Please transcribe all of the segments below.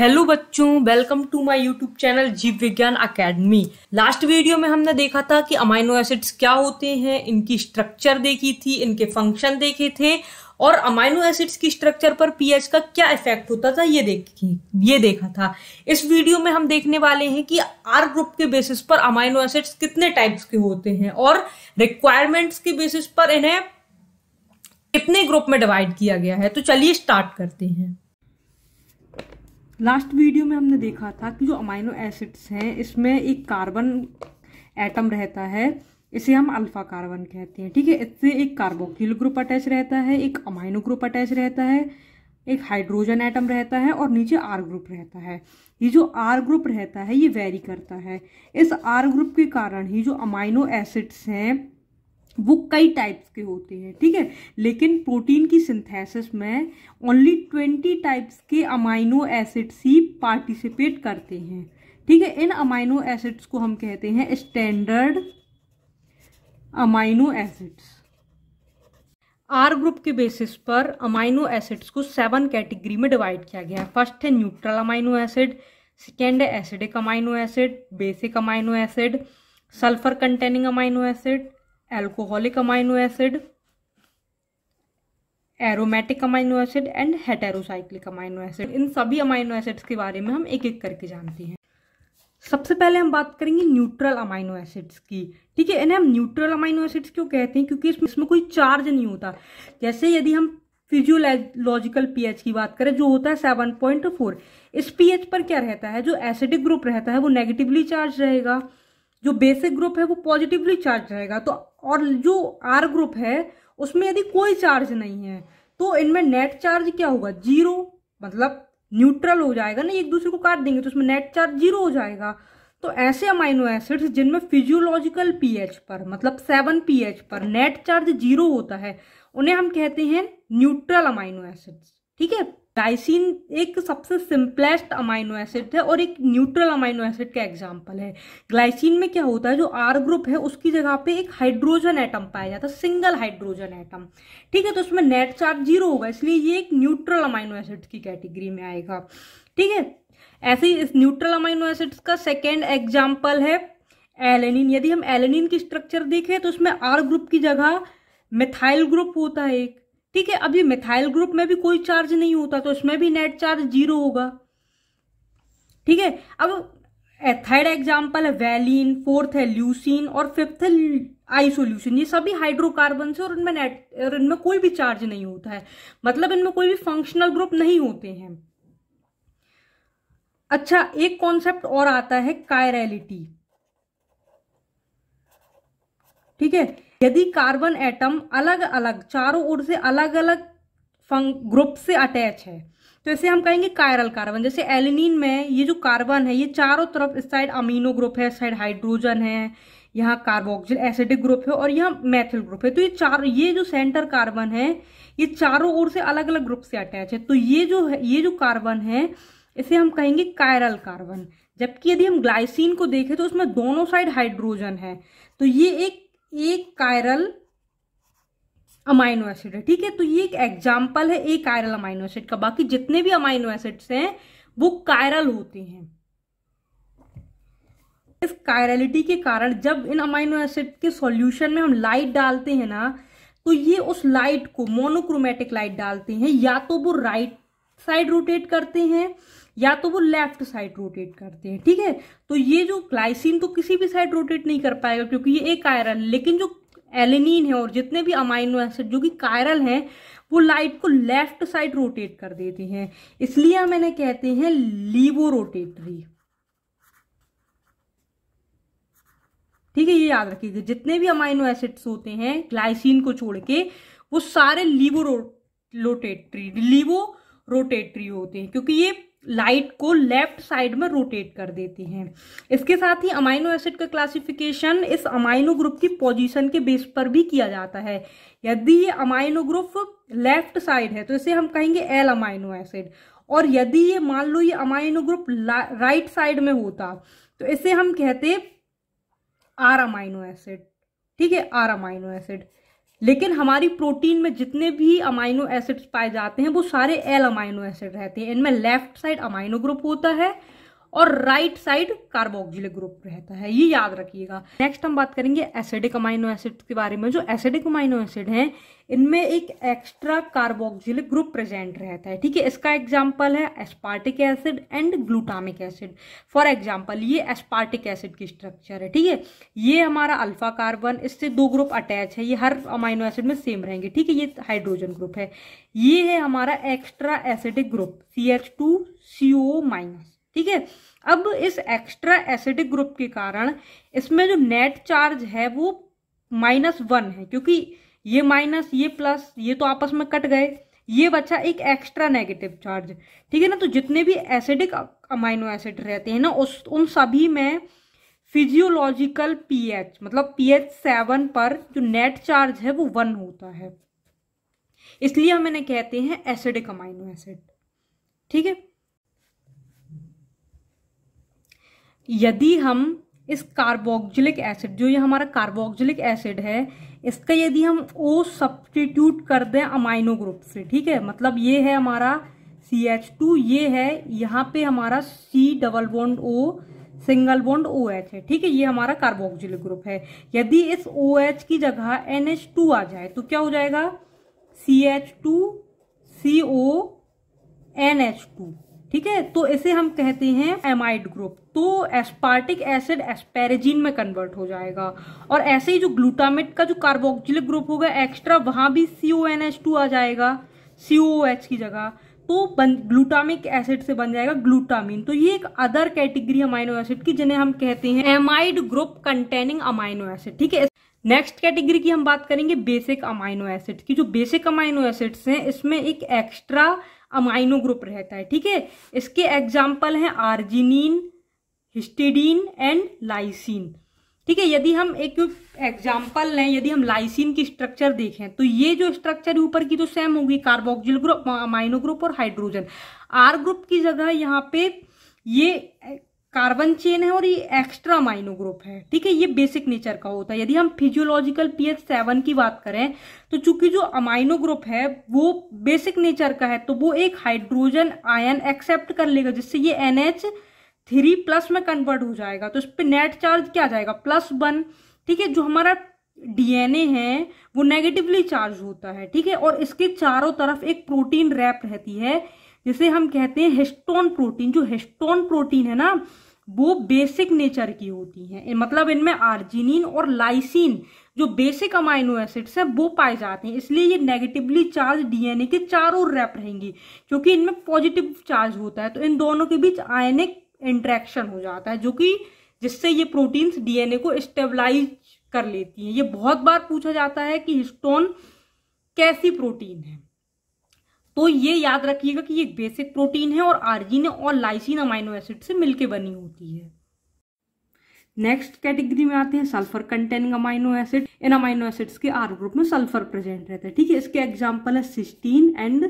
hello बच्चों welcome to my YouTube channel जीव विज्ञान एकेडमी लास्ट वीडियो में हमने देखा था कि अमाइनो एसिड्स क्या होते हैं इनकी स्ट्रक्चर देखी थी इनके फंक्शन देखे थे और अमाइनो एसिड्स की स्ट्रक्चर पर पीएच का क्या इफेक्ट होता था ये देखी ये देखा था इस वीडियो में हम देखने वाले हैं कि आर ग्रुप के बेसिस पर अमाइनो एसिड्स कितने टाइप्स के होते हैं और रिक्वायरमेंट्स के बेसिस पर इन्हें कितने ग्रुप में डिवाइड किया गया है तो चलिए स्टार्ट करते हैं लास्ट वीडियो में हमने देखा था कि जो अमाइनो एसिड्स हैं इसमें एक कार्बन एटम रहता है इसे हम अल्फा कार्बन कहते हैं ठीक है इससे एक कार्बोक्ल ग्रुप अटैच रहता है एक अमाइनो ग्रुप अटैच रहता है एक हाइड्रोजन एटम रहता है और नीचे आर ग्रुप रहता है ये जो आर ग्रुप रहता है ये वेरी करता है इस आर ग्रुप के कारण ही जो अमाइनो एसिड्स हैं वो कई टाइप्स के होते हैं ठीक है लेकिन प्रोटीन की सिंथेसिस में ओनली ट्वेंटी टाइप्स के अमाइनो एसिड्स ही पार्टिसिपेट करते हैं ठीक है इन अमाइनो एसिड्स को हम कहते हैं standard amino acids R group के बेसिस पर अमाइनो एसिड्स को सेवन कैटेगरी में डिवाइड किया गया है फर्स्ट है न्यूट्रल अमाइनो एसिड सेकेंड है acidic amino acid basic amino acid sulphur containing amino acid alcoholic amino acid aromatic amino acid and heterocyclic amino acid इन सभी अमाइनो एसिड्स के बारे में हम एक एक करके जानते हैं सबसे पहले हम बात करेंगे न्यूट्रल अमाइनो एसिड्स की ठीक है इन्हें हम न्यूट्रल अमाइनो एसिड्स क्यों कहते हैं क्योंकि इसमें इसमें कोई चार्ज नहीं होता जैसे यदि हम फिजियोलॉजिकल पीएच की बात करें जो होता है सेवन पॉइंट फोर इस पीएच पर क्या रहता है जो एसिडिक ग्रुप रहता है वो नेगेटिवली चार्ज रहेगा जो बेसिक ग्रुप है वो पॉजिटिवली चार्ज रहेगा तो और जो आर ग्रुप है उसमें यदि कोई चार्ज नहीं है तो इनमें नेट चार्ज क्या होगा जीरो मतलब न्यूट्रल हो जाएगा ना एक दूसरे को काट देंगे तो उसमें नेट चार्ज जीरो हो जाएगा तो ऐसे अमाइनो एसिड्स जिनमें फिजियोलॉजिकल पीएच पर मतलब सेवन पीएच पर नेट चार्ज जीरो होता है उन्हें हम कहते हैं न्यूट्रल अमाइनो एसिड्स ठीक है ग्लाइसिन एक सबसे सिंपलेस्ट अमाइनो एसिड है और एक न्यूट्रल अमाइनो एसिड का एग्जांपल है ग्लाइसिन में क्या होता है जो आर ग्रुप है उसकी जगह पे एक हाइड्रोजन एटम पाया जाता है सिंगल हाइड्रोजन एटम ठीक है तो उसमें नेट चार्ज जीरो होगा इसलिए ये एक न्यूट्रल अमाइनो एसिड की कैटेगरी में आएगा ठीक है ऐसे ही इस न्यूट्रल अमाइनो एसिड का सेकेंड एग्जाम्पल है एलेनिन यदि हम एलेनिन की स्ट्रक्चर देखें तो उसमें आर ग्रुप की जगह मिथाइल ग्रुप होता है एक ठीक है अब ये मिथाइल ग्रुप में भी कोई चार्ज नहीं होता तो इसमें भी नेट चार्ज जीरो होगा ठीक है अब थर्ड एग्जाम्पल है वैलिन फोर्थ है ल्यूसिन और फिफ्थ है आइसोल्यूशन ये सभी हाइड्रोकार्बन से और इनमें नेट और इनमें कोई भी चार्ज नहीं होता है मतलब इनमें कोई भी फंक्शनल ग्रुप नहीं होते हैं अच्छा एक कॉन्सेप्ट और आता है कायरेलिटी ठीक है यदि कार्बन एटम अलग अलग चारों ओर से अलग अलग ग्रुप से अटैच है तो इसे हम कहेंगे कायरल कार्बन जैसे एलिनिन में ये जो कार्बन है ये चारों तरफ इस साइड अमीनो ग्रुप है साइड हाइड्रोजन है यहाँ कार्बोक्सिल एसिडिक ग्रुप है और यहाँ मैथिल ग्रुप है तो ये चार ये जो सेंटर कार्बन है ये चारों ओर से अलग अलग ग्रुप से अटैच है तो ये जो है ये जो कार्बन है इसे हम कहेंगे कायरल कार्बन जबकि यदि हम ग्लाइसिन को देखें तो उसमें दोनों साइड हाइड्रोजन है तो ये एक एक कायरल अमाइनो एसिड है ठीक है तो ये एक एग्जाम्पल है एक कायरल अमाइनो एसिड का बाकी जितने भी अमाइनो एसिड्स हैं वो कायरल होते हैं इस कायरलिटी के कारण जब इन अमाइनो एसिड के सॉल्यूशन में हम लाइट डालते हैं ना तो ये उस लाइट को मोनोक्रोमेटिक लाइट डालते हैं या तो वो राइट साइड रोटेट करते हैं या तो वो लेफ्ट साइड रोटेट करते हैं ठीक है तो ये जो ग्लाइसिन तो किसी भी साइड रोटेट नहीं कर पाएगा क्योंकि ये एक कायरल लेकिन जो एलिनिन है और जितने भी अमाइनो एसिड जो कि कायरल हैं वो लाइट को लेफ्ट साइड रोटेट कर देते हैं इसलिए हम इन्हें कहते हैं लीवो रोटेटरी ठीक है ये याद रखिएगा जितने भी अमाइनो एसिड्स होते हैं ग्लाइसिन को छोड़ के वो सारे लीवो रोटेटरी लीवो रोटेटरी होते हैं क्योंकि ये लाइट को लेफ्ट साइड में रोटेट कर देती हैं इसके साथ ही अमाइनो एसिड का क्लासिफिकेशन इस अमाइनो ग्रुप की पोजीशन के बेस पर भी किया जाता है यदि ये अमाइनो ग्रुप लेफ्ट साइड है तो इसे हम कहेंगे एल अमाइनो एसिड और यदि ये मान लो ये अमाइनो ग्रुप राइट साइड में होता तो इसे हम कहते आर अमाइनो एसिड ठीक है आर अमाइनो एसिड लेकिन हमारी प्रोटीन में जितने भी अमाइनो एसिड्स पाए जाते हैं वो सारे एल अमाइनो एसिड रहते हैं इनमें लेफ्ट साइड अमाइनो ग्रुप होता है और राइट साइड कार्बोक्सिलिक ग्रुप रहता है ये याद रखिएगा नेक्स्ट हम बात करेंगे एसिडिक अमाइनो एसिड के बारे में जो एसिडिक अमाइनो एसिड हैं इनमें एक एक्स्ट्रा कार्बोक्सिलिक ग्रुप प्रेजेंट रहता है ठीक है इसका एग्जाम्पल है aspartic acid and glutamic acid for example ये एस्पार्टिक एसिड की स्ट्रक्चर है ठीक है ये हमारा अल्फा कार्बन इससे दो ग्रुप अटैच है ये हर अमाइनो एसिड में सेम रहेंगे ठीक है ये हाइड्रोजन ग्रुप है ये है हमारा extra acidic group C H two C O minus ठीक है अब इस एक्स्ट्रा एसिडिक ग्रुप के कारण इसमें जो नेट चार्ज है वो माइनस वन है क्योंकि ये माइनस ये प्लस ये तो आपस में कट गए ये बचा एक एक्स्ट्रा नेगेटिव चार्ज ठीक है ना तो जितने भी एसिडिक अमाइनो एसिड रहते हैं ना उस उन सभी में फिजियोलॉजिकल पीएच मतलब पीएच सेवन पर जो नेट चार्ज है वो वन होता है इसलिए हम इन्हें कहते हैं एसिडिक अमाइनो एसिड ठीक है यदि हम इस कार्बोक्जिलिक एसिड जो ये हमारा कार्बोक्जिलिक एसिड है इसका यदि हम ओ सब्सटीट्यूट कर दें अमाइनो ग्रुप से ठीक है मतलब ये है हमारा सी एच टू ये है यहाँ पे हमारा C double bond O single bond O H है ठीक है ये हमारा कार्बोक्जिलिक ग्रुप है यदि इस ओ एच की जगह टू आ जाए तो क्या हो जाएगा C H two C O N H two ठीक है तो इसे हम कहते हैं एमाइड ग्रुप तो एस्पार्टिक एसिड एस्पेरेजिन में कन्वर्ट हो जाएगा और ऐसे ही जो ग्लूटामेट का जो कार्बोक्सिलिक ग्रुप होगा एक्स्ट्रा वहां भी सीओ एन एच टू आ जाएगा सीओ एच की जगह तो बन ग्लूटामिक एसिड से बन जाएगा ग्लूटामिन तो ये एक अदर कैटेगरी अमाइनो एसिड की जिन्हें हम कहते हैं amide group containing amino acid ठीक है नेक्स्ट कैटेगरी की हम बात करेंगे बेसिक अमाइनो एसिड की जो बेसिक अमाइनो एसिड्स हैं इसमें एक एक्स्ट्रा अमाइनो ग्रुप रहता है ठीक है इसके एग्जाम्पल हैं आर्जिनिन हिस्टिडीन एंड लाइसिन ठीक है यदि हम एक एग्जाम्पल लें यदि हम लाइसिन की स्ट्रक्चर देखें तो ये जो स्ट्रक्चर ऊपर की तो सेम होगी कार्बोक्सिल ग्रुप अमाइनो ग्रुप और हाइड्रोजन आर ग्रुप की जगह यहाँ पे ये कार्बन चेन है और ये एक्स्ट्रा माइनो ग्रुप है ठीक है ये बेसिक नेचर का होता है यदि हम फिजियोलॉजिकल पीएच सेवन की बात करें तो चूंकि जो अमाइनो ग्रुप है वो बेसिक नेचर का है तो वो एक हाइड्रोजन आयन एक्सेप्ट कर लेगा जिससे ये एनएच थ्री प्लस में कन्वर्ट हो जाएगा तो इस पर नेट चार्ज क्या जाएगा प्लस वन ठीक है जो हमारा डीएनए है वो नेगेटिवली चार्ज होता है ठीक है और इसके चारों तरफ एक प्रोटीन रैप रहती है जिसे हम कहते हैं हेस्टोन प्रोटीन जो हेस्टोन प्रोटीन है ना वो बेसिक नेचर की होती हैं मतलब इनमें आर्जिनिन और लाइसिन जो बेसिक अमाइनो एसिड्स हैं वो पाए जाते हैं इसलिए ये नेगेटिवली चार्ज डीएनए के चारों रैप रहेंगे क्योंकि इनमें पॉजिटिव चार्ज होता है तो इन दोनों के बीच आयनिक इंट्रैक्शन हो जाता है जो कि जिससे ये प्रोटीन्स डीएनए को स्टेबलाइज कर लेती हैं ये बहुत बार पूछा जाता है कि हिस्टोन कैसी प्रोटीन है तो ये याद रखिएगा कि ये बेसिक प्रोटीन है और आर्जिन और लाइसिन अमाइनो एसिड से मिलकर बनी होती है नेक्स्ट कैटेगरी में आते हैं सल्फर कंटेनिंग अमाइनो एसिड इन अमाइनो एसिड्स के आर ग्रुप में सल्फर प्रेजेंट रहता है ठीक है इसके एग्जांपल है सिस्टीन एंड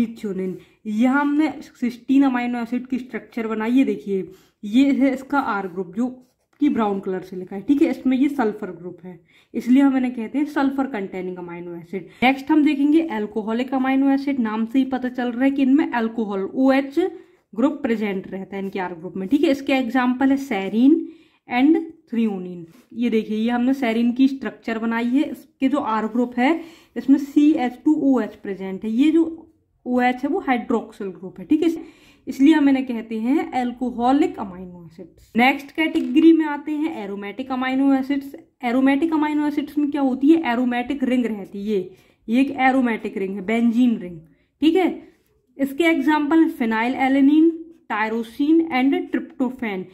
मिथ्योनिन यह हमने सिस्टीन अमाइनो एसिड की स्ट्रक्चर बनाई है देखिए ये है इसका आर ग्रुप जो की ब्राउन कलर से लिखा है ठीक है इसमें ये सल्फर ग्रुप है इसलिए हम इन्हें कहते हैं sulphur containing amino acid next हम देखेंगे एल्कोहलिक अमाइनो एसिड नाम से ही पता चल रहा है कि इनमें alcohol O H group present रहता है इनके आर ग्रुप में ठीक है इसके एग्जाम्पल है सैरिन एंड थ्रियोनिन ये देखिए ये हमने सैरिन की स्ट्रक्चर बनाई है इसके जो आर ग्रुप है इसमें C H two O H present है ये जो ओ OH एच है वो हाइड्रोक्सिल ग्रुप है ठीक है इसलिए हम इन्हें कहते हैं alcoholic amino acids next category में आते हैं aromatic amino acids aromatic amino acids में क्या होती है एरोमेटिक रिंग रहती है ये ये एक एरोमेटिक रिंग है बेंजीन रिंग ठीक है इसके example phenylalanine tyrosine and tryptophan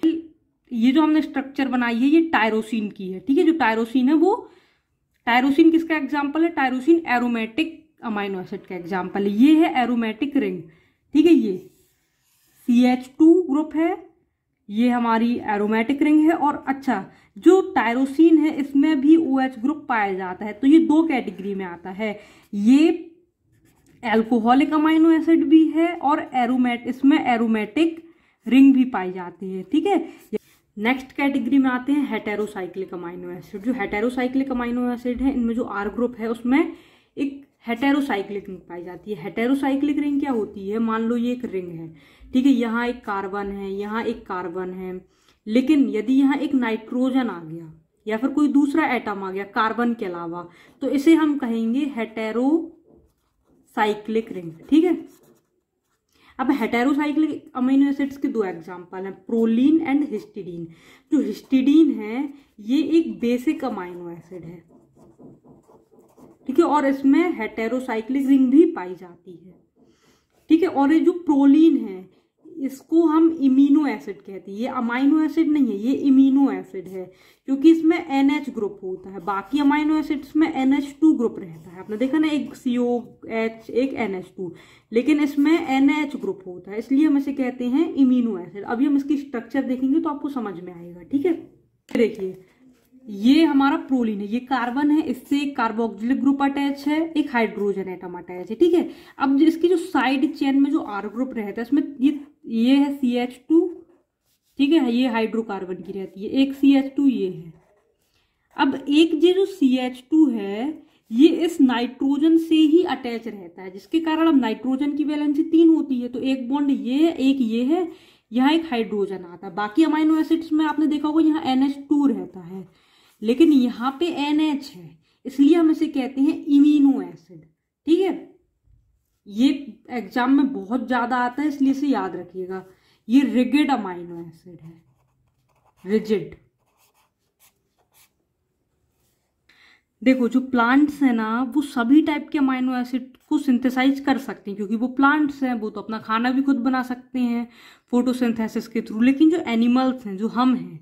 ये जो हमने स्ट्रक्चर बनाई है ये टायरोसिन की है ठीक है जो टायरोसिन है वो टायरोसिन किसका एग्जाम्पल है टायरोसिन एरोमेटिक अमाइनो एसिड का एग्जाम्पल ये है एरोमेटिक रिंग ठीक है ये सी एच टू ग्रुप है ये हमारी एरोमेटिक रिंग है और अच्छा जो टायरोसिन है इसमें भी ओ OH ग्रुप पाया जाता है तो ये दो कैटेगरी में आता है ये एल्कोहलिक अमाइनो एसिड भी है और एरोमेट इसमें एरोमेटिक रिंग भी पाई जाती है ठीक है नेक्स्ट कैटेगरी में आते हैं हेटेरोसाइक्लिक अमाइनो एसिड जो हेटेरोसाइक्लिक अमाइनो एसिड है इनमें जो आर ग्रुप है उसमें एक हेटेरोसाइक्लिक रिंग पाई जाती है हेटेरोसाइक्लिक रिंग क्या होती है मान लो ये एक रिंग है ठीक है यहाँ एक कार्बन है यहाँ एक कार्बन है लेकिन यदि यहाँ एक नाइट्रोजन आ गया या फिर कोई दूसरा एटम आ गया कार्बन के अलावा तो इसे हम कहेंगे हेटेरो साइक्लिक रिंग ठीक है अब हेटेरोसाइक्लिक अमीनो एसिड्स के दो एग्जांपल हैं प्रोलीन एंड हिस्टिडीन जो हिस्टिडीन है ये एक बेसिक अमाइनो एसिड है ठीक है और इसमें हेटेरोसाइक्लिक रिंग भी पाई जाती है ठीक है और ये जो प्रोलीन है इसको हम इमीनो एसिड कहते हैं ये अमाइनो एसिड नहीं है ये इमीनो एसिड है क्योंकि इसमें एन एच ग्रुप होता है बाकी अमाइनो एसिड्स में एन एच टू ग्रुप रहता है आपने देखा ना एक सी ओ एच एक एन एच टू लेकिन इसमें एन एच ग्रुप होता है इसलिए हम इसे कहते हैं इमीनो एसिड अभी हम इसकी स्ट्रक्चर देखेंगे तो आपको समझ में आएगा ठीक है देखिए ये हमारा प्रोलिन है ये कार्बन है इससे एक कार्बोक्सिलिक ग्रुप अटैच है एक हाइड्रोजन एटम अटैच है ठीक है अब इसकी जो साइड चेन में जो आर ग्रुप रहता है इसमें ये ये है सी एच टू ठीक है ये हाइड्रोकार्बन की रहती है एक सी एच टू ये है अब एक ये जो सी एच टू है ये इस नाइट्रोजन से ही अटैच रहता है जिसके कारण अब नाइट्रोजन की वैलेंसी तीन होती है तो एक बॉन्ड ये है एक ये है यहाँ एक हाइड्रोजन आता है बाकी अमाइनो एसिड्स में आपने देखा होगा यहाँ एन एच टू रहता है लेकिन यहाँ पे एन एच है इसलिए हम इसे कहते हैं इमिनो एसिड ठीक है ये एग्जाम में बहुत ज़्यादा आता है इसलिए इसे याद रखिएगा ये रिगिड अमाइनो एसिड है रिजिड देखो जो प्लांट्स हैं ना वो सभी टाइप के अमाइनो एसिड को सिंथेसाइज कर सकते हैं क्योंकि वो प्लांट्स हैं वो तो अपना खाना भी खुद बना सकते हैं फोटोसिंथेसिस के थ्रू लेकिन जो एनिमल्स हैं जो हम हैं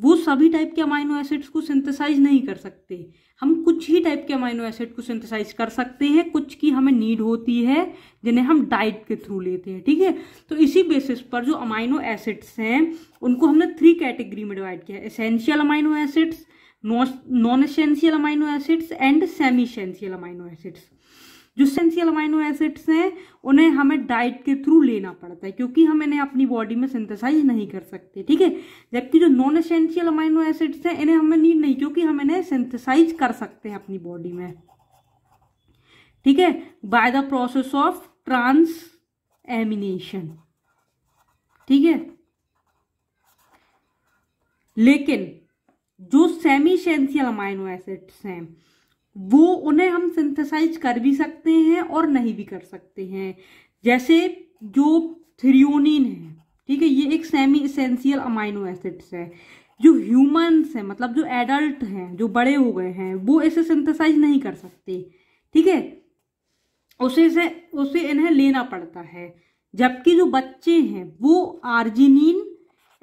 वो सभी टाइप के अमाइनो एसिड्स को सिंथेसाइज नहीं कर सकते हम कुछ ही टाइप के अमाइनो एसिड को सिंथेसाइज कर सकते हैं कुछ की हमें नीड होती है जिन्हें हम डाइट के थ्रू लेते हैं ठीक है तो इसी बेसिस पर जो अमाइनो एसिड्स हैं उनको हमने थ्री कैटेगरी में डिवाइड किया essential amino acids non essential amino acids and semi essential amino acids जो सेंसियल अमाइनो एसिड्स हैं उन्हें हमें डाइट के थ्रू लेना पड़ता है क्योंकि हम इन्हें अपनी बॉडी में सिंथेसाइज नहीं कर सकते ठीक है जबकि जो नॉन एसेंशियल अमाइनो एसिड्स हैं इन्हें हमें नीड नहीं क्योंकि हम इन्हें सिंथेसाइज कर सकते हैं अपनी बॉडी में ठीक है by the process of transamination ठीक है लेकिन जो सेमी सेंसियल अमाइनो एसिड्स हैं वो उन्हें हम सिंथेसाइज कर भी सकते हैं और नहीं भी कर सकते हैं जैसे जो थ्रियोनिन है ठीक है ये एक सेमी इसेंशियल अमाइनो एसिड्स है जो ह्यूमंस हैं मतलब जो एडल्ट हैं जो बड़े हो गए हैं वो इसे सिंथेसाइज नहीं कर सकते ठीक है उसे से उसे इन्हें लेना पड़ता है जबकि जो बच्चे हैं वो आर्जिनिन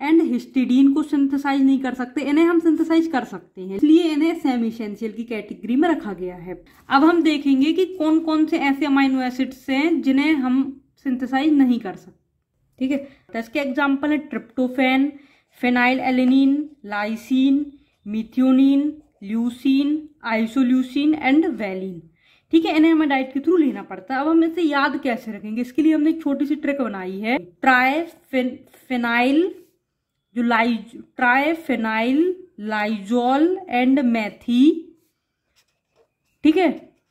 एंड हिस्टिडीन को सिंथेसाइज नहीं कर सकते इन्हें हम सिंथेसाइज कर सकते हैं इसलिए इन्हें सेम इसेंशियल की कैटेगरी में रखा गया है अब हम देखेंगे कि कौन कौन से ऐसे अमाइनो एसिड्स हैं जिन्हें हम सिंथेसाइज नहीं कर सकते ठीक है तो इसके एग्जाम्पल है tryptophan phenylalanine lysine methionine leucine isoleucine and valine ठीक है इन्हें हमें डाइट के थ्रू लेना पड़ता है अब हम इसे याद कैसे रखेंगे इसके लिए हमने एक छोटी सी ट्रिक बनाई है ट्राई फेनाइल जो लाइज ट्राइफेनाइल लाइजोल एंड मैथी ठीक है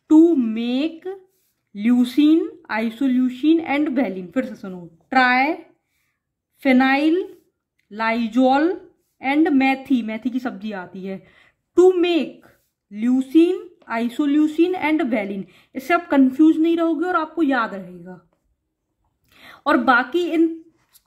to make leucine isoleucine and valine फिर से सुनो ट्राई फेनाइल लाइजोल एंड मैथी मैथी की सब्जी आती है to make leucine isoleucine and valine इससे आप कंफ्यूज नहीं रहोगे और आपको याद रहेगा और बाकी इन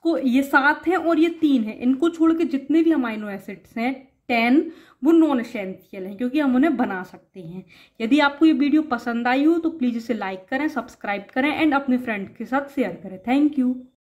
को ये सात है और ये तीन है इनको छोड़ के जितने भी अमाइनो एसिड्स हैं टेन वो नॉन एसेंशियल हैं क्योंकि हम उन्हें बना सकते हैं यदि आपको ये वीडियो पसंद आई हो तो प्लीज़ इसे लाइक करें सब्सक्राइब करें एंड अपने फ्रेंड के साथ शेयर करें थैंक यू